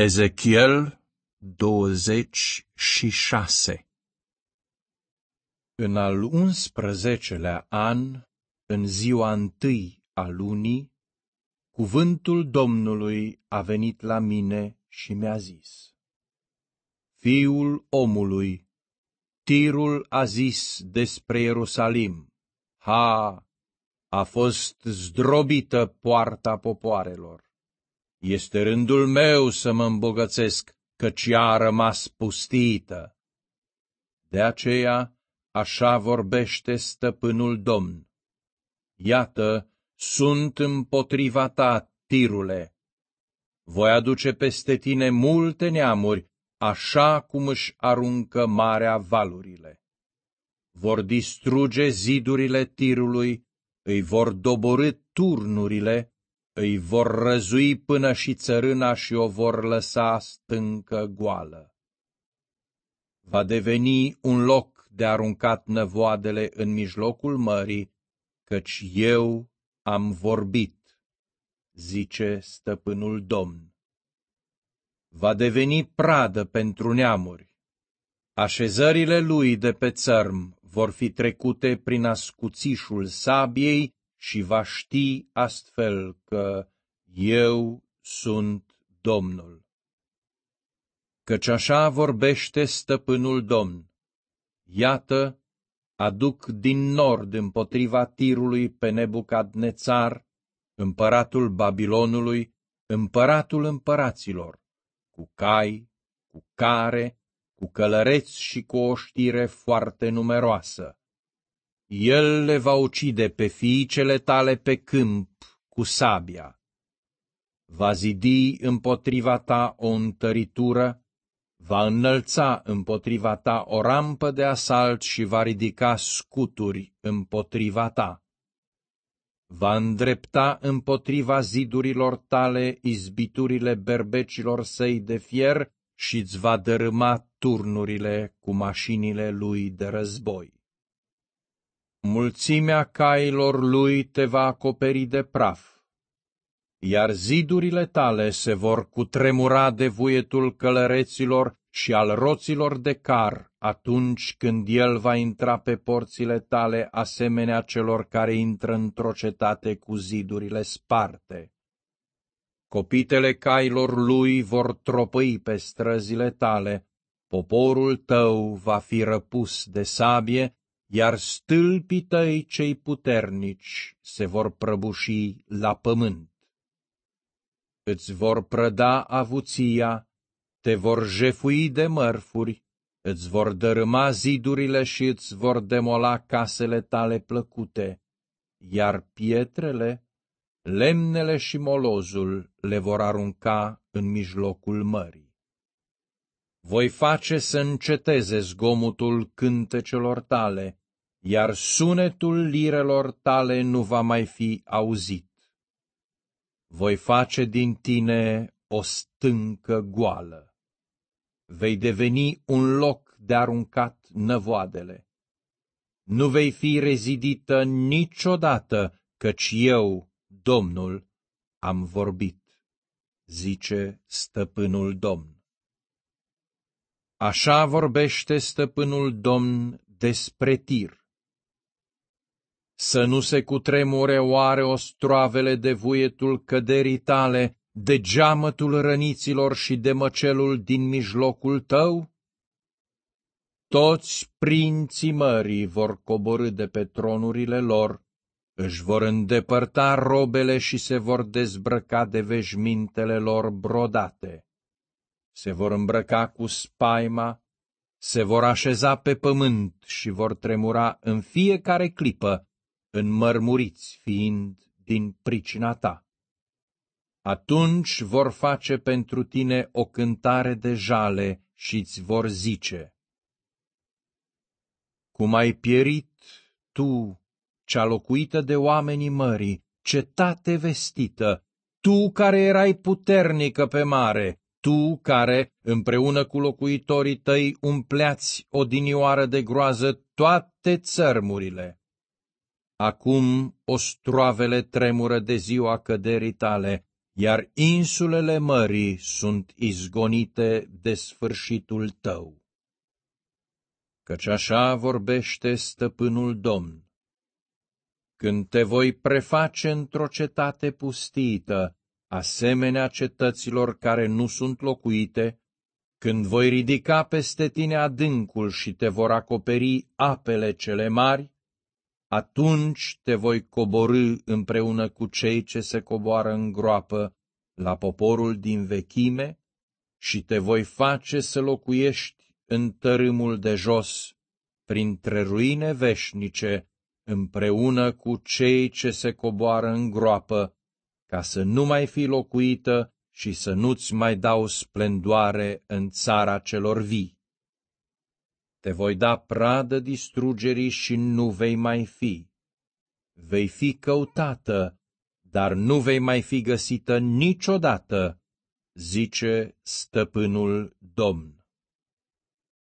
Ezechiel 26 În al 11-lea an, în ziua întâi a lunii, cuvântul Domnului a venit la mine și mi-a zis, Fiul omului, tirul a zis despre Ierusalim, Ha, a fost zdrobită poarta popoarelor este rândul meu să mă îmbogățesc, căci ea a rămas pustită. De aceea, așa vorbește stăpânul Domn. Iată, sunt împotriva ta, tirule. Voi aduce peste tine multe neamuri, așa cum își aruncă marea valurile. Vor distruge zidurile tirului, îi vor dobori turnurile îi vor răzui până și țărâna și o vor lăsa stâncă goală. Va deveni un loc de aruncat năvoadele în mijlocul mării, căci eu am vorbit, zice stăpânul Domn. Va deveni pradă pentru neamuri. Așezările lui de pe țărm vor fi trecute prin ascuțișul sabiei și va ști astfel că eu sunt Domnul. Căci așa vorbește stăpânul Domn. Iată, aduc din nord împotriva tirului pe Nebucadnețar, împăratul Babilonului, împăratul împăraților, cu cai, cu care, cu călăreți și cu o știre foarte numeroasă. El le va ucide pe fiicele tale pe câmp cu sabia. Va zidi împotriva ta o întăritură, va înălța împotriva ta o rampă de asalt și va ridica scuturi împotriva ta. Va îndrepta împotriva zidurilor tale izbiturile berbecilor săi de fier și îți va dărâma turnurile cu mașinile lui de război. Mulțimea cailor lui te va acoperi de praf, iar zidurile tale se vor cutremura de vuietul călăreților și al roților de car atunci când el va intra pe porțile tale asemenea celor care intră într-o cetate cu zidurile sparte. Copitele cailor lui vor tropăi pe străzile tale, poporul tău va fi răpus de sabie iar stâlpii tăi cei puternici se vor prăbuși la pământ. Îți vor prăda avuția, te vor jefui de mărfuri, îți vor dărâma zidurile și îți vor demola casele tale plăcute, iar pietrele, lemnele și molozul le vor arunca în mijlocul mării. Voi face să înceteze zgomotul cântecelor tale iar sunetul lirelor tale nu va mai fi auzit. Voi face din tine o stâncă goală. Vei deveni un loc de aruncat năvoadele. Nu vei fi rezidită niciodată, căci eu, Domnul, am vorbit, zice stăpânul Domn. Așa vorbește stăpânul Domn despre tir să nu se cutremure oare ostroavele de vuietul căderii tale, de geamătul răniților și de măcelul din mijlocul tău? Toți prinții mării vor coborâ de pe tronurile lor, își vor îndepărta robele și se vor dezbrăca de veșmintele lor brodate. Se vor îmbrăca cu spaima, se vor așeza pe pământ și vor tremura în fiecare clipă înmărmuriți fiind din pricina ta. Atunci vor face pentru tine o cântare de jale și îți vor zice, Cum ai pierit tu, cea locuită de oamenii mării, cetate vestită, tu care erai puternică pe mare, tu care, împreună cu locuitorii tăi, umpleați odinioară de groază toate țărmurile. Acum ostroavele tremură de ziua căderii tale, iar insulele mării sunt izgonite de sfârșitul tău. Căci așa vorbește stăpânul Domn. Când te voi preface într-o cetate pustită, asemenea cetăților care nu sunt locuite, când voi ridica peste tine adâncul și te vor acoperi apele cele mari, atunci te voi coborâ împreună cu cei ce se coboară în groapă la poporul din vechime și te voi face să locuiești în tărâmul de jos, printre ruine veșnice, împreună cu cei ce se coboară în groapă, ca să nu mai fi locuită și să nu-ți mai dau splendoare în țara celor vii. Te voi da pradă distrugerii și nu vei mai fi. Vei fi căutată, dar nu vei mai fi găsită niciodată, zice stăpânul Domn.